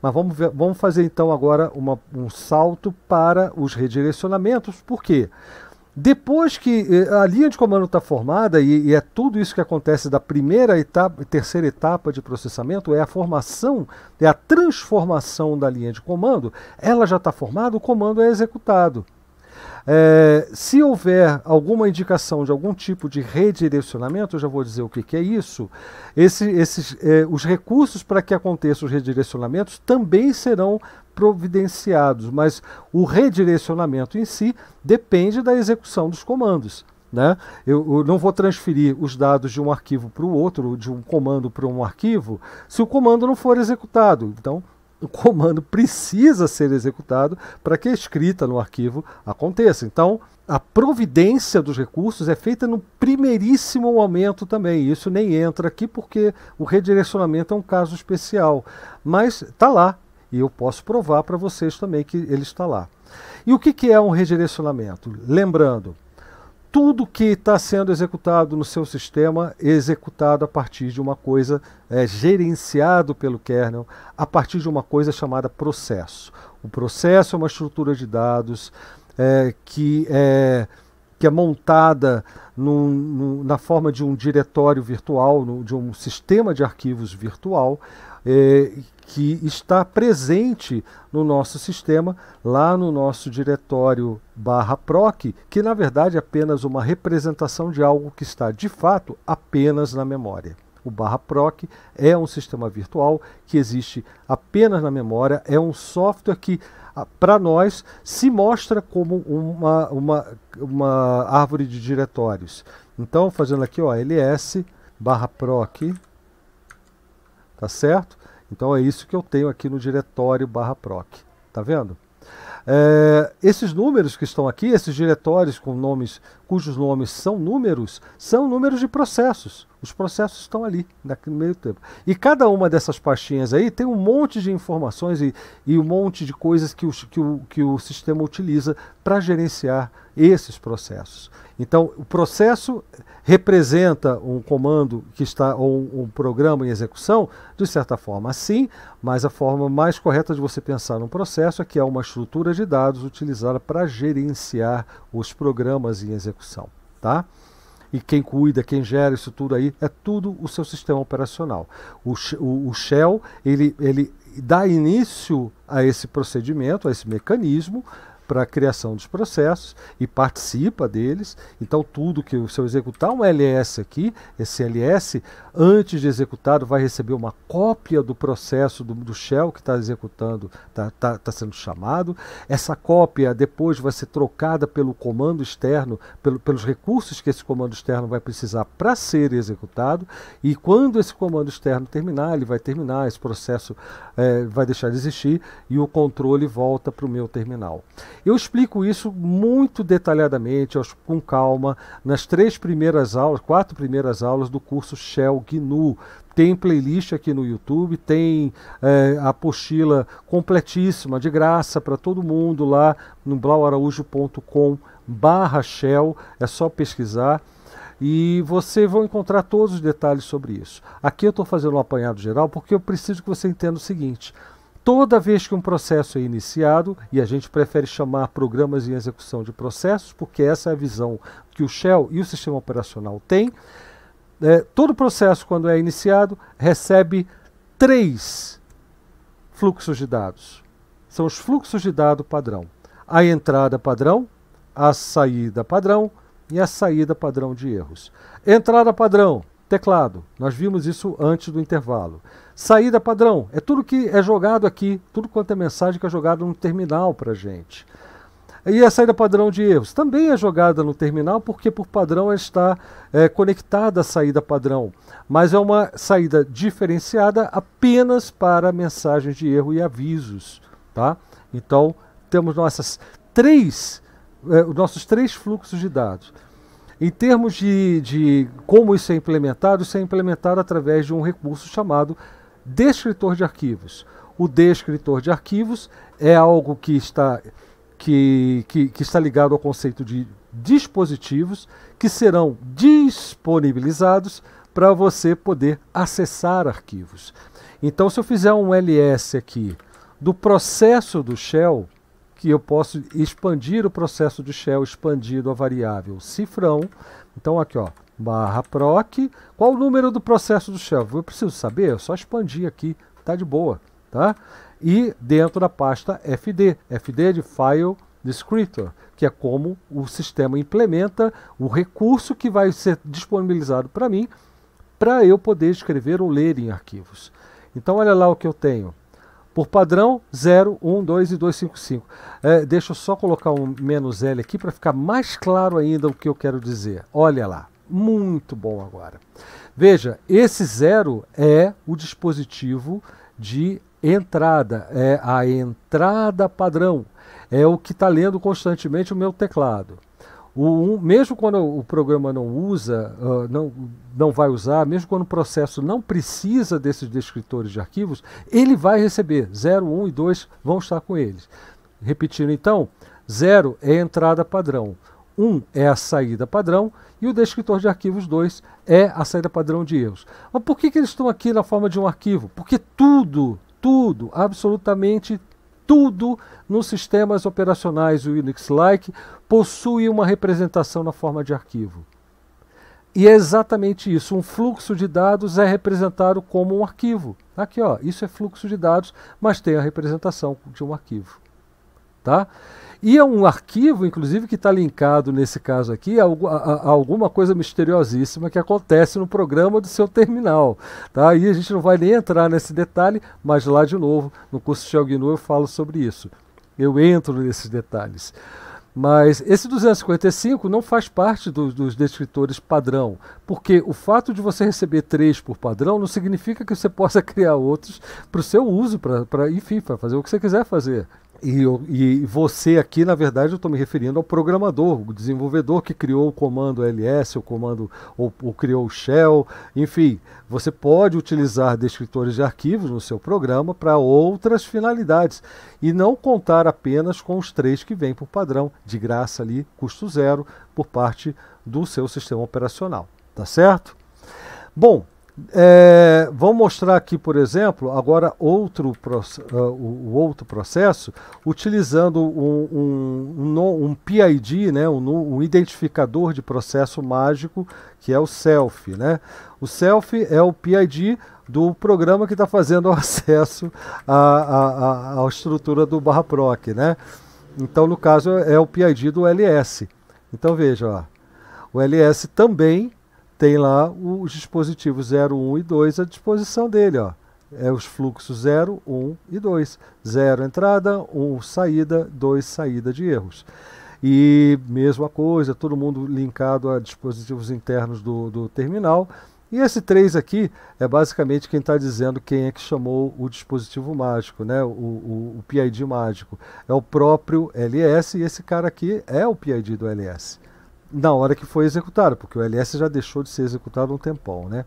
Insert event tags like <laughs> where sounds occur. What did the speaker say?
Mas vamos, ver, vamos fazer então agora uma, um salto para os redirecionamentos. Por quê? Depois que eh, a linha de comando está formada, e, e, é tudo isso que acontece da primeira etapa, terceira etapa de processamento, é a formação, é a transformação da linha de comando, ela já está formada, o comando é executado. É, se houver alguma indicação de algum tipo de redirecionamento, eu já vou dizer o que, que é isso, esse, esses, é, os recursos para que aconteçam os redirecionamentos também serão providenciados, mas o redirecionamento em si depende da execução dos comandos. Né? Eu, eu, não vou transferir os dados de um arquivo para o outro, de um comando para um arquivo, se o comando não for executado. Então, o comando precisa ser executado para que a escrita no arquivo aconteça. Então, a providência dos recursos é feita no primeiríssimo momento também. Isso nem entra aqui porque o redirecionamento é um caso especial. Mas está lá. E eu posso provar para vocês também que ele está lá. E o que, que é um redirecionamento? Lembrando, tudo que está sendo executado no seu sistema é executado a partir de uma coisa, é, gerenciado pelo kernel, a partir de uma coisa chamada processo. O processo é uma estrutura de dados é, que, é, que é montada num, num, na forma de um diretório virtual, de um sistema de arquivos virtual, é, que está presente no nosso sistema, lá no nosso diretório barra PROC, que na verdade é apenas uma representação de algo que está de fato apenas na memória. O barra PROC é um sistema virtual que existe apenas na memória, é um software que ah, para nós se mostra como uma, uma, uma árvore de diretórios. Então, fazendo aqui ó, ls barra proc tá certo? Então é isso que eu tenho aqui no diretório barra proc, tá vendo? É, esses números que estão aqui, esses diretórios com nomes, cujos nomes são números, são números de processos. Os processos estão ali, no meio tempo. E cada uma dessas pastinhas aí tem um monte de informações e, e um monte de coisas que, que, o, que o sistema utiliza para gerenciar esses processos. Então, o processo representa um comando que está, ou um, um programa em execução, de certa forma sim, mas a forma mais correta de você pensar num processo é que é uma estrutura de dados utilizada para gerenciar os programas em execução. Tá? e quem cuida, quem gera isso tudo aí, é tudo o seu sistema operacional. O, o, o Shell, ele, ele dá início a esse procedimento, a esse mecanismo, para a criação dos processos e participa deles. Então, tudo que se eu executar um LS aqui, esse LS, antes de executado, vai receber uma cópia do processo do, do shell que está executando, está tá, tá sendo chamado. Essa cópia depois vai ser trocada pelo comando externo, pelo, pelos recursos que esse comando externo vai precisar para ser executado. E quando esse comando externo terminar, ele vai terminar, esse processo é, vai deixar de existir e o controle volta para o meu terminal. Eu explico isso muito detalhadamente, com calma, nas três primeiras aulas, quatro primeiras aulas do curso Shell GNU. Tem playlist aqui no YouTube, tem é, a apostila completíssima, de graça, para todo mundo lá no blauaraújo.com barra Shell, é só pesquisar e você vai encontrar todos os detalhes sobre isso. Aqui eu estou fazendo um apanhado geral porque eu preciso que você entenda o seguinte: Toda vez que um processo é iniciado, e a gente prefere chamar programas em execução de processos, porque essa é a visão que o Shell e o sistema operacional têm, é, todo processo, quando é iniciado, recebe três fluxos de dados. São os fluxos de dado padrão. A entrada padrão, a saída padrão e a saída padrão de erros. Entrada padrão, Teclado, nós vimos isso antes do intervalo. Saída padrão, é tudo que é jogado aqui, tudo quanto é mensagem que é jogado no terminal para gente. E a saída padrão de erros também é jogada no terminal, porque por padrão está é, conectada à saída padrão, mas é uma saída diferenciada apenas para mensagens de erro e avisos. Tá? Então, temos nossas três, é, nossos três fluxos de dados. Em termos de, de como isso é implementado, isso é implementado através de um recurso chamado descritor de arquivos. O descritor de arquivos é algo que está, que, que, que está ligado ao conceito de dispositivos que serão disponibilizados para você poder acessar arquivos. Então, se eu fizer um ls aqui do processo do shell, que eu posso expandir o processo de shell expandido a variável cifrão. Então aqui, ó, barra proc. Qual o número do processo do shell? Eu preciso saber, eu só expandi aqui, tá de boa, tá? E dentro da pasta fd, fd de file descriptor, que é como o sistema implementa o recurso que vai ser disponibilizado para mim, para eu poder escrever ou ler em arquivos. Então olha lá o que eu tenho. Por padrão, 0, 1, 2 e 5. É, deixa eu só colocar um menos L aqui para ficar mais claro ainda o que eu quero dizer. Olha lá, muito bom agora. Veja, esse zero é o dispositivo de entrada, é a entrada padrão. É o que está lendo constantemente o meu teclado. O, um, mesmo quando o programa não usa, uh, não, não vai usar, mesmo quando o processo não precisa desses descritores de arquivos, ele vai receber. 0, 1 um e 2 vão estar com eles. Repetindo então, 0 é a entrada padrão, 1 um é a saída padrão e o descritor de arquivos 2 é a saída padrão de erros. Mas por que, que eles estão aqui na forma de um arquivo? Porque tudo, tudo, absolutamente tudo nos sistemas operacionais Unix-like possui uma representação na forma de arquivo. E é exatamente isso. Um fluxo de dados é representado como um arquivo. Aqui, ó, isso é fluxo de dados, mas tem a representação de um arquivo, tá? E é um arquivo, inclusive, que está linkado nesse caso aqui a, a, a, alguma coisa misteriosíssima que acontece no programa do seu terminal. Tá? E a gente não vai nem entrar nesse detalhe, mas lá de novo, no curso de GNU eu falo sobre isso. Eu entro nesses detalhes. Mas esse 255 não faz parte do, dos descritores padrão, porque o fato de você receber três por padrão não significa que você possa <laughs> criar outros para o seu uso, para enfim, para fazer o que você quiser fazer. E, e, você aqui, na verdade, eu estou me referindo ao programador, o desenvolvedor que criou o comando ls, o comando ou, ou, criou o shell, enfim, você pode utilizar descritores de arquivos no seu programa para outras finalidades e não contar apenas com os três que vêm por padrão, de graça ali, custo zero por parte do seu sistema operacional, tá certo? Bom, é, vão mostrar aqui, por exemplo, agora outro uh, o, outro processo, utilizando um, um, um PID, né, um, um, identificador de processo mágico, que é o SELF. Né? O SELF é o PID do programa que está fazendo <laughs> acesso à, à, à, estrutura do barra proc. Né? Então, no caso, é o PID do LS. Então, veja, ó, o LS também tem lá os dispositivos 0, 1 e 2 à disposição dele. Ó. É os fluxos 0, 1 e 2. 0 entrada, 1 saída, 2 saída de erros. E mesma coisa, todo mundo linkado a dispositivos internos do, do terminal. E esse 3 aqui é basicamente quem está dizendo quem é que chamou o dispositivo mágico, né? o, o, o PID mágico. É o próprio LS e esse cara aqui é o PID do LS na hora que foi executado, porque o LS já deixou de ser executado há um tempão, né?